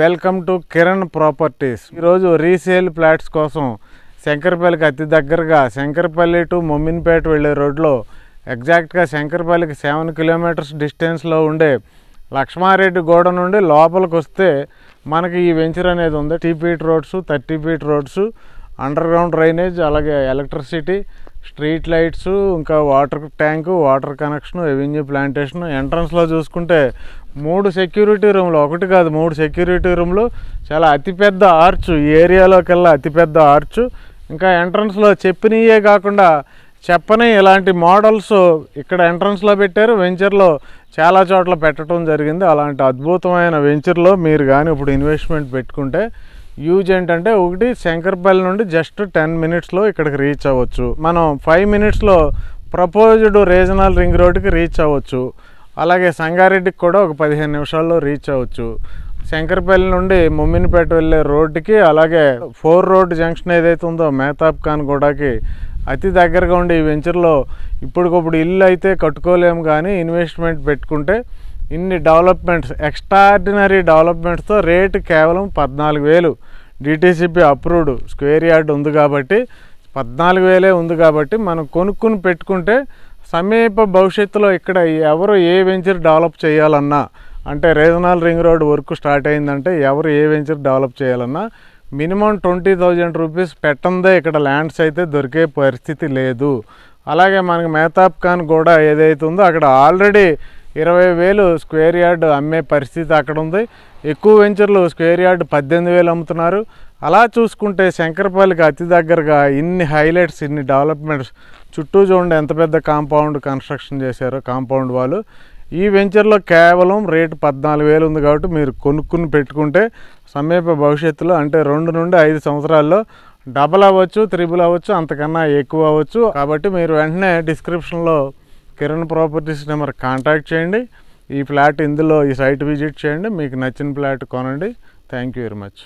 welcome to Kiran properties ఈరోజు resale flats కోసం శంకరపల్లికి అతి దగ్గరగా శంకర్పల్లి టు మొమ్మిన్పేట వెళ్ళే రోడ్లో ఎగ్జాక్ట్గా శంకరపల్లికి సెవెన్ కిలోమీటర్స్ డిస్టెన్స్లో ఉండే లక్ష్మారెడ్డి గోడ నుండి లోపలికి వస్తే మనకి ఈ వెంచర్ అనేది ఉంది టీ feet roads thirty feet roads underground drainage అలాగే ఎలక్ట్రిసిటీ స్ట్రీట్ లైట్స్ ఇంకా water tank water connection avenue plantation ఎంట్రన్స్లో చూసుకుంటే మూడు సెక్యూరిటీ రూమ్లు ఒకటి కాదు మూడు సెక్యూరిటీ రూమ్లు చాలా అతిపెద్ద ఆర్చ్ ఈ ఏరియాలోకెల్లా అతిపెద్ద ఆర్చ్ ఇంకా ఎంట్రన్స్లో చెప్పినయే కాకుండా చెప్పని ఇలాంటి మోడల్స్ ఇక్కడ ఎంట్రన్స్లో పెట్టారు వెంచర్లో చాలా చోట్ల పెట్టడం జరిగింది అలాంటి అద్భుతమైన వెంచర్లో మీరు కానీ ఇప్పుడు ఇన్వెస్ట్మెంట్ పెట్టుకుంటే యూజ్ ఏంటంటే ఒకటి శంకర్పల్లి నుండి జస్ట్ టెన్ మినిట్స్లో ఇక్కడికి రీచ్ అవ్వచ్చు మనం ఫైవ్ మినిట్స్లో ప్రపోజ్డ్ రీజనల్ రింగ్ రోడ్కి రీచ్ అవ్వచ్చు అలాగే సంగారెడ్డికి కూడా ఒక పదిహేను నిమిషాల్లో రీచ్ అవ్వచ్చు శంకర్పల్లి నుండి ముమ్మినిపేట వెళ్ళే రోడ్డుకి అలాగే ఫోర్ రోడ్ జంక్షన్ ఏదైతే ఉందో మెహతాబ్ ఖాన్ కూడాకి అతి దగ్గరగా ఉండే ఈ వెంచర్లో ఇప్పటికప్పుడు ఇల్లు అయితే కట్టుకోలేము కానీ ఇన్వెస్ట్మెంట్ పెట్టుకుంటే ఇన్ని డెవలప్మెంట్స్ ఎక్స్ట్రాడినరీ డెవలప్మెంట్స్తో రేటు కేవలం పద్నాలుగు వేలు డిటీసీపీ అప్రూవ్డ్ స్క్వేర్ యార్డ్ ఉంది కాబట్టి పద్నాలుగు వేలే ఉంది కాబట్టి మనం కొనుక్కుని పెట్టుకుంటే సమీప భవిష్యత్తులో ఇక్కడ ఎవరు ఏ వెంచర్ డెవలప్ చేయాలన్నా అంటే regional ring road work start అయిందంటే ఎవరు ఏ వెంచర్ డెవలప్ చేయాలన్నా మినిమం ట్వంటీ థౌజండ్ రూపీస్ పెట్టందే ఇక్కడ ల్యాండ్స్ అయితే దొరికే పరిస్థితి లేదు అలాగే మనకి మెహతాబ్ ఖాన్ కూడా ఏదైతే ఉందో అక్కడ ఆల్రెడీ ఇరవై వేలు స్క్వేర్ యార్డ్ అమ్మే పరిస్థితి అక్కడ ఉంది ఎక్కువ వెంచర్లు స్క్వేర్ యార్డ్ పద్దెనిమిది వేలు అమ్ముతున్నారు అలా చూసుకుంటే శంకరపల్లికి అతి దగ్గరగా ఇన్ని హైలైట్స్ ఇన్ని డెవలప్మెంట్స్ చుట్టూ చూడండి ఎంత పెద్ద కాంపౌండ్ కన్స్ట్రక్షన్ చేశారో కాంపౌండ్ వాళ్ళు ఈ వెంచర్లో కేవలం రేటు పద్నాలుగు వేలు ఉంది కాబట్టి మీరు కొనుక్కుని పెట్టుకుంటే సమీప భవిష్యత్తులో అంటే రెండు నుండి ఐదు సంవత్సరాల్లో డబల్ అవ్వచ్చు త్రిబుల్ అవ్వచ్చు అంతకన్నా ఎక్కువ అవ్వచ్చు కాబట్టి మీరు వెంటనే డిస్క్రిప్షన్లో కిరణ్ ప్రాపర్టీస్ నెంబర్ కాంటాక్ట్ చేయండి ఈ ఫ్లాట్ ఇందులో ఈ సైట్ విజిట్ చేయండి మీకు నచ్చిన ఫ్లాట్ కొనండి థ్యాంక్ యూ వెరీ మచ్